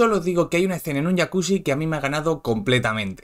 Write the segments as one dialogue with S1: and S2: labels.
S1: Solo os digo que hay una escena en un jacuzzi que a mí me ha ganado completamente.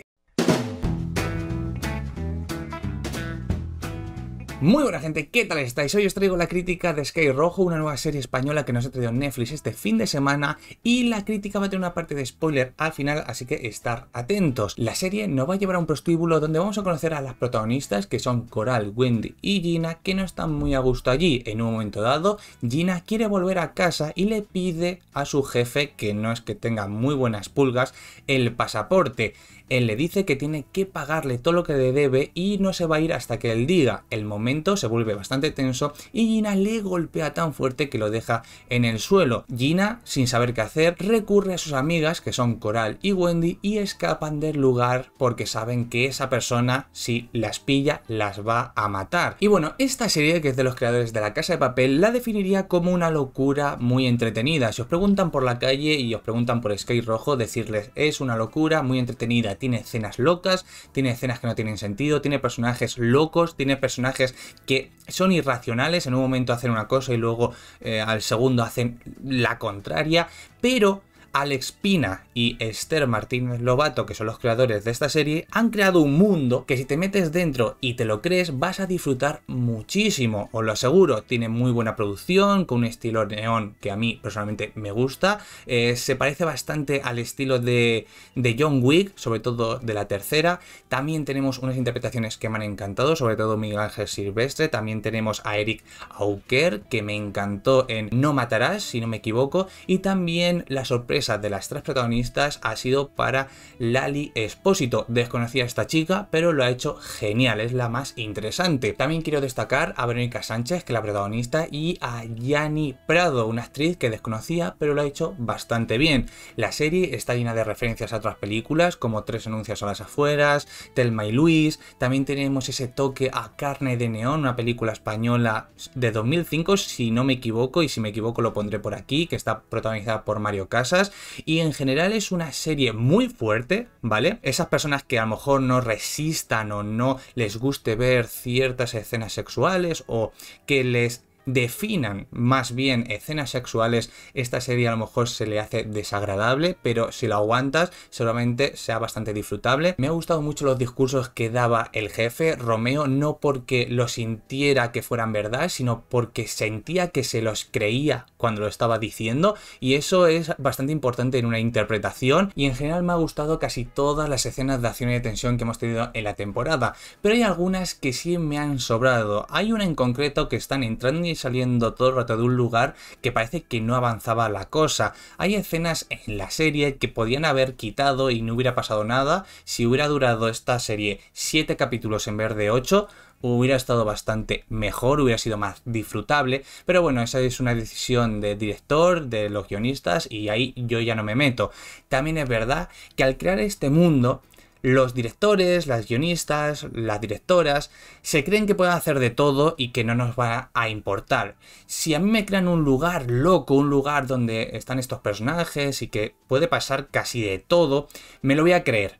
S1: Muy buena gente, ¿qué tal estáis? Hoy os traigo la crítica de Sky Rojo, una nueva serie española que nos ha traído Netflix este fin de semana y la crítica va a tener una parte de spoiler al final, así que estar atentos. La serie nos va a llevar a un prostíbulo donde vamos a conocer a las protagonistas que son Coral, Wendy y Gina que no están muy a gusto allí. En un momento dado, Gina quiere volver a casa y le pide a su jefe, que no es que tenga muy buenas pulgas, el pasaporte. Él le dice que tiene que pagarle todo lo que le debe y no se va a ir hasta que él diga el momento se vuelve bastante tenso y Gina le golpea tan fuerte que lo deja en el suelo. Gina, sin saber qué hacer, recurre a sus amigas, que son Coral y Wendy, y escapan del lugar porque saben que esa persona, si las pilla, las va a matar. Y bueno, esta serie, que es de los creadores de La Casa de Papel, la definiría como una locura muy entretenida. Si os preguntan por la calle y os preguntan por Sky Rojo, decirles es una locura muy entretenida, tiene escenas locas, tiene escenas que no tienen sentido, tiene personajes locos, tiene personajes que son irracionales, en un momento hacen una cosa y luego eh, al segundo hacen la contraria, pero Alex Pina y Esther Martínez Lobato, que son los creadores de esta serie, han creado un mundo que si te metes dentro y te lo crees vas a disfrutar muchísimo, os lo aseguro. Tiene muy buena producción, con un estilo neón que a mí personalmente me gusta. Eh, se parece bastante al estilo de, de John Wick, sobre todo de la tercera. También tenemos unas interpretaciones que me han encantado, sobre todo Miguel Ángel Silvestre. También tenemos a Eric Auker, que me encantó en No Matarás, si no me equivoco. Y también la sorpresa de las tres protagonistas ha sido para Lali Espósito. Desconocía a esta chica, pero lo ha hecho genial, es la más interesante. También quiero destacar a Verónica Sánchez, que es la protagonista, y a Yani Prado, una actriz que desconocía, pero lo ha hecho bastante bien. La serie está llena de referencias a otras películas, como Tres anuncios a las afueras, Telma y Luis. También tenemos ese toque a Carne de Neón, una película española de 2005, si no me equivoco, y si me equivoco lo pondré por aquí, que está protagonizada por Mario Casas y en general es una serie muy fuerte, ¿vale? Esas personas que a lo mejor no resistan o no les guste ver ciertas escenas sexuales o que les definan más bien escenas sexuales, esta serie a lo mejor se le hace desagradable, pero si lo aguantas seguramente sea bastante disfrutable. Me ha gustado mucho los discursos que daba el jefe Romeo, no porque lo sintiera que fueran verdad, sino porque sentía que se los creía cuando lo estaba diciendo y eso es bastante importante en una interpretación y en general me ha gustado casi todas las escenas de acción y de tensión que hemos tenido en la temporada, pero hay algunas que sí me han sobrado. Hay una en concreto que están entrando y saliendo todo el rato de un lugar que parece que no avanzaba la cosa. Hay escenas en la serie que podían haber quitado y no hubiera pasado nada si hubiera durado esta serie 7 capítulos en vez de 8 hubiera estado bastante mejor, hubiera sido más disfrutable, pero bueno, esa es una decisión del director, de los guionistas y ahí yo ya no me meto. También es verdad que al crear este mundo los directores, las guionistas, las directoras, se creen que pueden hacer de todo y que no nos va a importar. Si a mí me crean un lugar loco, un lugar donde están estos personajes y que puede pasar casi de todo, me lo voy a creer.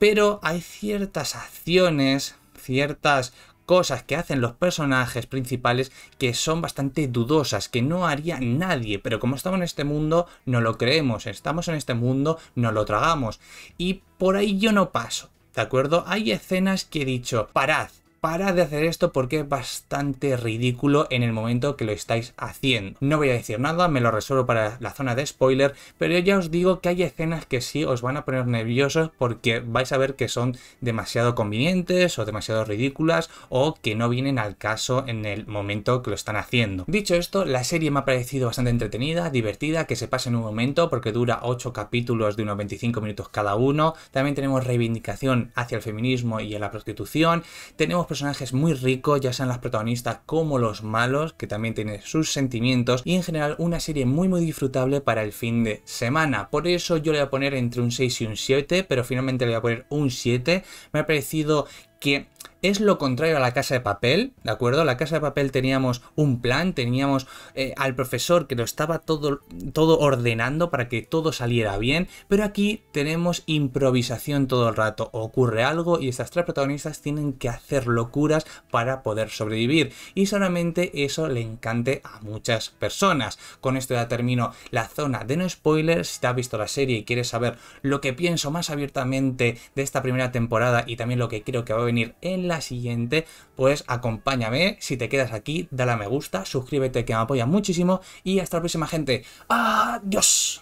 S1: Pero hay ciertas acciones, ciertas cosas que hacen los personajes principales que son bastante dudosas, que no haría nadie, pero como estamos en este mundo, no lo creemos, estamos en este mundo, no lo tragamos. Y por ahí yo no paso, ¿de acuerdo? Hay escenas que he dicho, parad, para de hacer esto porque es bastante ridículo en el momento que lo estáis haciendo. No voy a decir nada, me lo resuelvo para la zona de spoiler, pero ya os digo que hay escenas que sí os van a poner nerviosos porque vais a ver que son demasiado convenientes o demasiado ridículas o que no vienen al caso en el momento que lo están haciendo. Dicho esto, la serie me ha parecido bastante entretenida, divertida, que se pase en un momento porque dura 8 capítulos de unos 25 minutos cada uno. También tenemos reivindicación hacia el feminismo y a la prostitución. Tenemos personajes muy ricos, ya sean las protagonistas como los malos, que también tienen sus sentimientos, y en general una serie muy muy disfrutable para el fin de semana. Por eso yo le voy a poner entre un 6 y un 7, pero finalmente le voy a poner un 7. Me ha parecido que es lo contrario a la casa de papel, ¿de acuerdo? La casa de papel teníamos un plan, teníamos eh, al profesor que lo estaba todo, todo ordenando para que todo saliera bien, pero aquí tenemos improvisación todo el rato. Ocurre algo y estas tres protagonistas tienen que hacer locuras para poder sobrevivir. Y solamente eso le encante a muchas personas. Con esto ya termino la zona de no spoilers. Si te has visto la serie y quieres saber lo que pienso más abiertamente de esta primera temporada y también lo que creo que va a venir en la siguiente, pues acompáñame. Si te quedas aquí, dale me gusta, suscríbete que me apoya muchísimo y hasta la próxima gente. Adiós.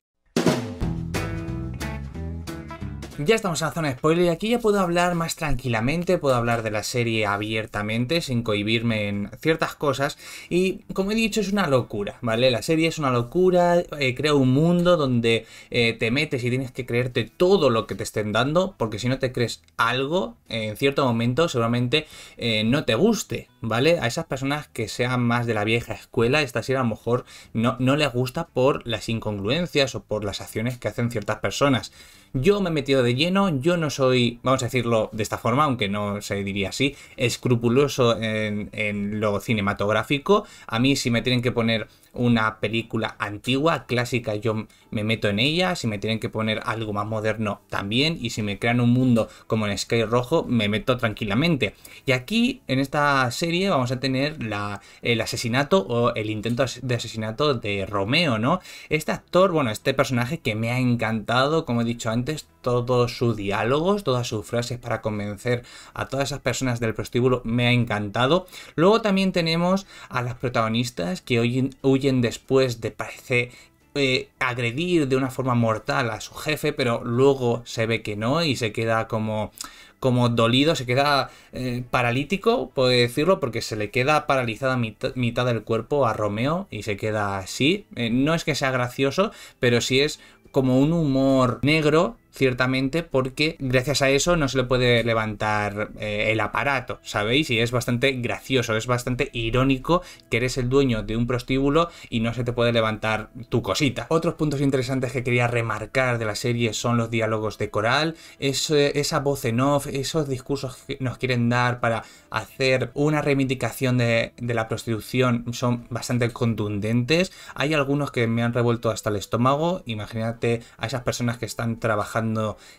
S1: Ya estamos en la zona spoiler y aquí ya puedo hablar más tranquilamente, puedo hablar de la serie abiertamente, sin cohibirme en ciertas cosas. Y como he dicho, es una locura, ¿vale? La serie es una locura, eh, crea un mundo donde eh, te metes y tienes que creerte todo lo que te estén dando, porque si no te crees algo, en cierto momento seguramente eh, no te guste, ¿vale? A esas personas que sean más de la vieja escuela, esta serie a lo mejor no, no les gusta por las incongruencias o por las acciones que hacen ciertas personas. Yo me he metido de lleno. Yo no soy, vamos a decirlo de esta forma, aunque no se diría así, escrupuloso en, lo cinematográfico. A mí si me tienen que poner una película antigua, clásica, yo me meto en ella, si me tienen que poner algo más moderno también, y si me crean un mundo como en Sky Rojo, me meto tranquilamente. Y aquí, en esta serie, vamos a tener la, el asesinato o el intento de asesinato de Romeo, ¿no? Este actor, bueno, este personaje que me ha encantado, como he dicho antes, todos sus diálogos, todas sus frases para convencer a todas esas personas del prostíbulo me ha encantado. Luego también tenemos a las protagonistas que huyen, después de parece eh, agredir de una forma mortal a su jefe, pero luego se ve que no y se queda como, como dolido, se queda eh, paralítico, puede decirlo, porque se le queda paralizada mitad, del cuerpo a Romeo y se queda así. Eh, no es que sea gracioso, pero sí es como un humor negro ciertamente, porque gracias a eso no se le puede levantar eh, el aparato, ¿sabéis? Y es bastante gracioso, es bastante irónico que eres el dueño de un prostíbulo y no se te puede levantar tu cosita. Otros puntos interesantes que quería remarcar de la serie son los diálogos de coral, eh, esa voz en off, esos discursos que nos quieren dar para hacer una reivindicación de la prostitución son bastante contundentes. Hay algunos que me han revuelto hasta el estómago, imagínate a esas personas que están trabajando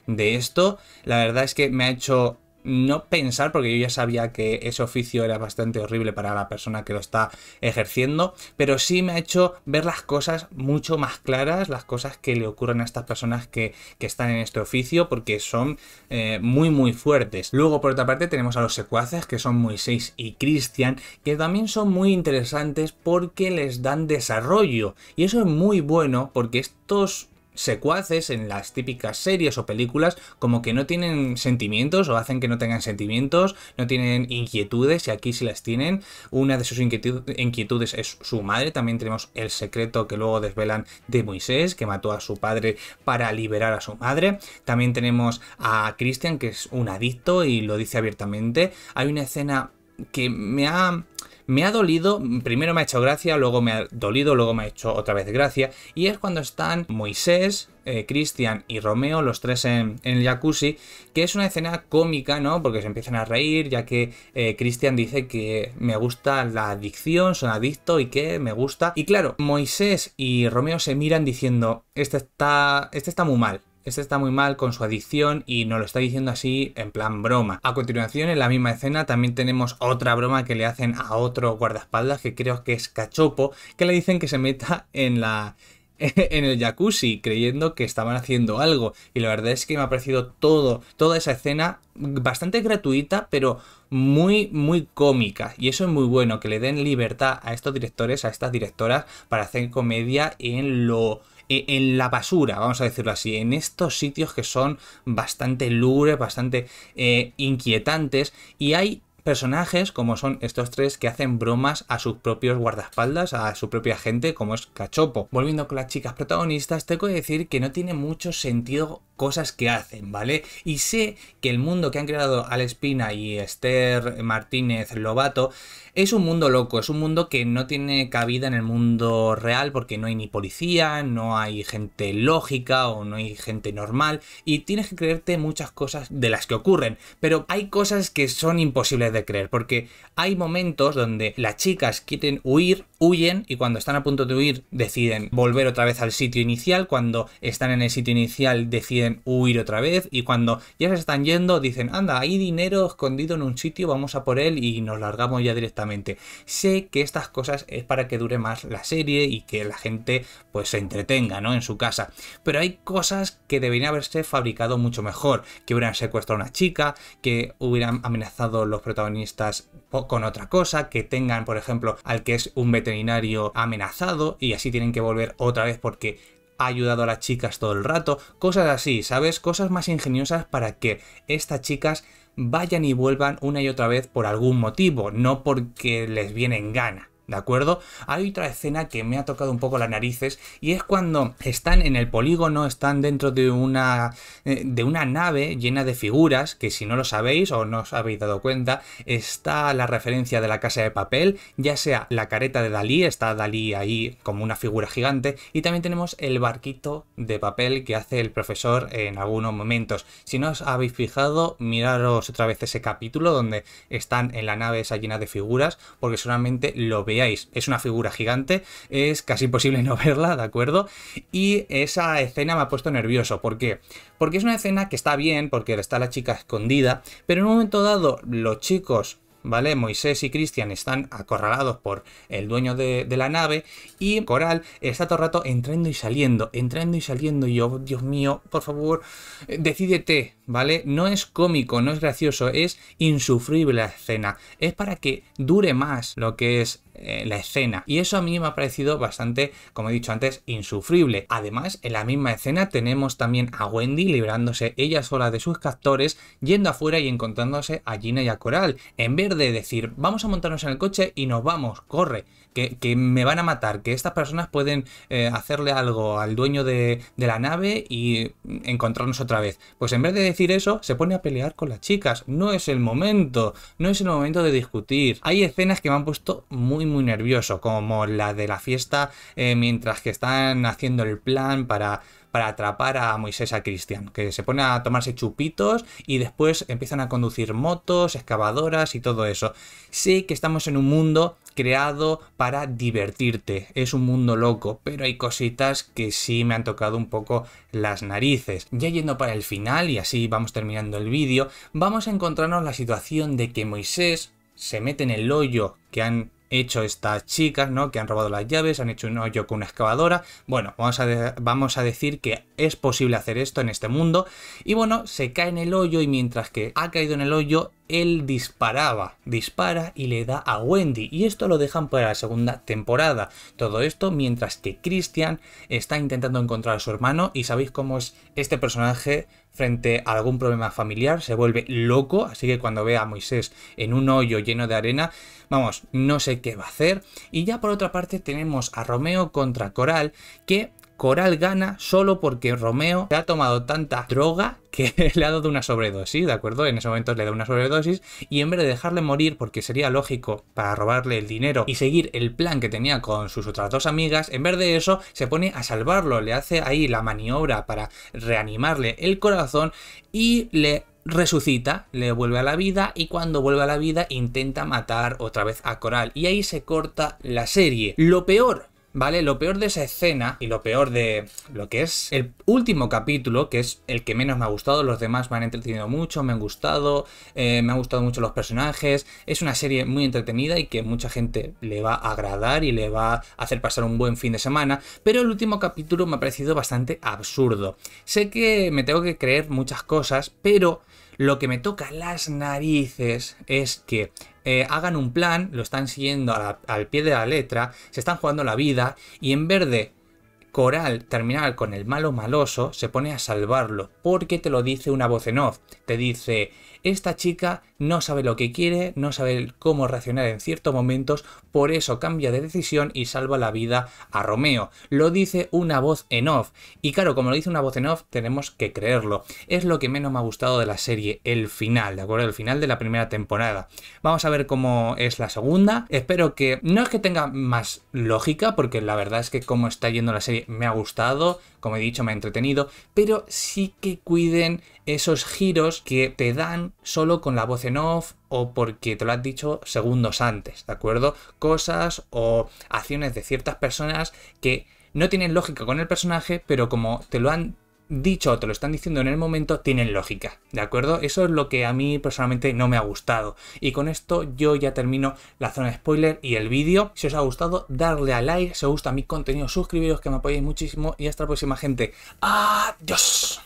S1: de esto. La verdad es que me ha hecho no pensar, porque yo ya sabía que ese oficio era bastante horrible para la persona que lo está ejerciendo, pero sí me ha hecho ver las cosas mucho más claras, las cosas que le ocurren a estas personas que, están en este oficio, porque son eh, muy, muy fuertes. Luego, por otra parte, tenemos a los secuaces, que son muy Moisés y Cristian, que también son muy interesantes porque les dan desarrollo, y eso es muy bueno porque estos secuaces en las típicas series o películas como que no tienen sentimientos o hacen que no tengan sentimientos, no tienen inquietudes y aquí sí las tienen. Una de sus inquietudes es su madre, también tenemos el secreto que luego desvelan de Moisés, que mató a su padre para liberar a su madre. También tenemos a Christian, que es un adicto y lo dice abiertamente. Hay una escena que me ha me ha dolido, primero me ha hecho gracia, luego me ha dolido, luego me ha hecho otra vez gracia, y es cuando están Moisés, eh, Cristian y Romeo, los tres en, el jacuzzi, que es una escena cómica, ¿no? Porque se empiezan a reír, ya que eh, Cristian dice que me gusta la adicción, son adicto y que me gusta. Y claro, Moisés y Romeo se miran diciendo, este está, este está muy mal, este está muy mal con su adicción y nos lo está diciendo así en plan broma. A continuación, en la misma escena, también tenemos otra broma que le hacen a otro guardaespaldas, que creo que es Cachopo, que le dicen que se meta en la en el jacuzzi creyendo que estaban haciendo algo. Y la verdad es que me ha parecido todo, toda esa escena bastante gratuita, pero muy, muy cómica. Y eso es muy bueno, que le den libertad a estos directores, a estas directoras, para hacer comedia en lo e-, en la basura, vamos a decirlo así, en estos sitios que son bastante lúgubres, bastante eh, inquietantes y hay personajes como son estos tres que hacen bromas a sus propios guardaespaldas, a su propia gente, como es Cachopo. Volviendo con las chicas protagonistas, tengo que decir que no tiene mucho sentido cosas que hacen, ¿vale? Y sé que el mundo que han creado Al Espina y Esther Martínez Lobato es un mundo loco, es un mundo que no tiene cabida en el mundo real porque no hay ni policía, no hay gente lógica o no hay gente normal y tienes que creerte muchas cosas de las que ocurren, pero hay cosas que son imposibles de creer, porque hay momentos donde las chicas quieren huir, huyen y cuando están a punto de huir deciden volver otra vez al sitio inicial, cuando están en el sitio inicial deciden huir otra vez y cuando ya se están yendo dicen, anda, hay dinero escondido en un sitio, vamos a por él y nos largamos ya directamente. Sé que estas cosas es para que dure más la serie y que la gente pues se entretenga, ¿no? En su casa. Pero hay cosas que deberían haberse fabricado mucho mejor, que hubieran secuestrado a una chica, que hubieran amenazado los protagonistas con otra cosa, que tengan, por ejemplo, al que es un veterinario amenazado y así tienen que volver otra vez porque ha ayudado a las chicas todo el rato, cosas así, ¿sabes? Cosas más ingeniosas para que estas chicas vayan y vuelvan una y otra vez por algún motivo, no porque les vienen en gana. ¿De acuerdo? Hay otra escena que me ha tocado un poco las narices y es cuando están en el polígono, están dentro de una, eh, de una nave llena de figuras, que si no lo sabéis o no os habéis dado cuenta, está la referencia de la casa de papel, ya sea la careta de Dalí, está Dalí ahí como una figura gigante, y también tenemos el barquito de papel que hace el profesor en algunos momentos. Si no os habéis fijado, miraros otra vez ese capítulo donde están en la nave esa llena de figuras, porque solamente lo veis veáis, es una figura gigante, es casi imposible no verla, ¿de acuerdo? Y esa escena me ha puesto nervioso, ¿por qué? Porque es una escena que está bien, porque está la chica escondida, pero en un momento dado los chicos ¿vale? Moisés y Cristian están acorralados por el dueño de, de, la nave y Coral está todo el rato entrando y saliendo, entrando y saliendo. Y yo, Dios mío, por favor, eh, decídete, ¿vale? No es cómico, no es gracioso, es insufrible la escena. Es para que dure más lo que es eh, la escena. Y eso a mí me ha parecido bastante, como he dicho antes, insufrible. Además, en la misma escena tenemos también a Wendy librándose ella sola de sus captores, yendo afuera y encontrándose a Gina y a Coral. En vez de decir, vamos a montarnos en el coche y nos vamos, corre, que, me van a matar, que estas personas pueden eh, hacerle algo al dueño de, de la nave y encontrarnos otra vez. Pues en vez de decir eso, se pone a pelear con las chicas. No es el momento, no es el momento de discutir. Hay escenas que me han puesto muy, muy muy nervioso, como la de la fiesta eh, mientras que están haciendo el plan para para atrapar a Moisés a Cristian, que se pone a tomarse chupitos y después empiezan a conducir motos, excavadoras y todo eso. Sé que estamos en un mundo creado para divertirte, es un mundo loco, pero hay cositas que sí me han tocado un poco las narices. Ya yendo para el final, y así vamos terminando el vídeo, vamos a encontrarnos la situación de que Moisés se mete en el hoyo que han hecho estas chicas, ¿no? Que han robado las llaves, han hecho un hoyo con una excavadora. Bueno, vamos a, vamos a decir que es posible hacer esto en este mundo. Y bueno, se cae en el hoyo y mientras que ha caído en el hoyo, él disparaba, dispara y le da a Wendy. Y esto lo dejan para la segunda temporada. Todo esto mientras que Christian está intentando encontrar a su hermano y sabéis cómo es este personaje frente a algún problema familiar, se vuelve loco, así que cuando ve a Moisés en un hoyo lleno de arena, vamos, no sé qué va a hacer. Y ya por otra parte tenemos a Romeo contra Coral, que Coral gana solo porque Romeo se ha tomado tanta droga que le ha dado una sobredosis, ¿de acuerdo? En ese momento le da una sobredosis y en vez de dejarle morir porque sería lógico para robarle el dinero y seguir el plan que tenía con sus otras dos amigas, en vez de eso se pone a salvarlo, le hace ahí la maniobra para reanimarle el corazón y le resucita, le vuelve a la vida y cuando vuelve a la vida intenta matar otra vez a Coral y ahí se corta la serie. Lo peor ¿vale? Lo peor de esa escena y lo peor de lo que es el último capítulo, que es el que menos me ha gustado, los demás me han entretenido mucho, me han gustado, eh, me han gustado mucho los personajes, es una serie muy entretenida y que mucha gente le va a agradar y le va a hacer pasar un buen fin de semana, pero el último capítulo me ha parecido bastante absurdo. Sé que me tengo que creer muchas cosas, pero lo que me toca las narices es que eh, hagan un plan, lo están siguiendo al pie de la letra, se están jugando la vida y en vez de Coral terminar con el malo maloso se pone a salvarlo porque te lo dice una voz en off. Te dice, esta chica no sabe lo que quiere, no sabe cómo reaccionar en ciertos momentos, por eso cambia de decisión y salva la vida a Romeo. Lo dice una voz en off. Y claro, como lo dice una voz en off, tenemos que creerlo. Es lo que menos me ha gustado de la serie, el final, ¿de acuerdo? El final de la primera temporada. Vamos a ver cómo es la segunda. Espero que no es que tenga más lógica, porque la verdad es que como está yendo la serie me ha gustado como he dicho, me ha entretenido, pero sí que cuiden esos giros que te dan solo con la voz en off o porque te lo has dicho segundos antes, ¿de acuerdo? Cosas o acciones de ciertas personas que no tienen lógica con el personaje, pero como te lo han dicho o te lo están diciendo en el momento, tienen lógica, ¿de acuerdo? Eso es lo que a mí personalmente no me ha gustado. Y con esto yo ya termino la zona de spoiler y el vídeo. Si os ha gustado, darle a like, si os gusta mi contenido, suscribiros, que me apoyéis muchísimo y hasta la próxima gente. ¡Adiós!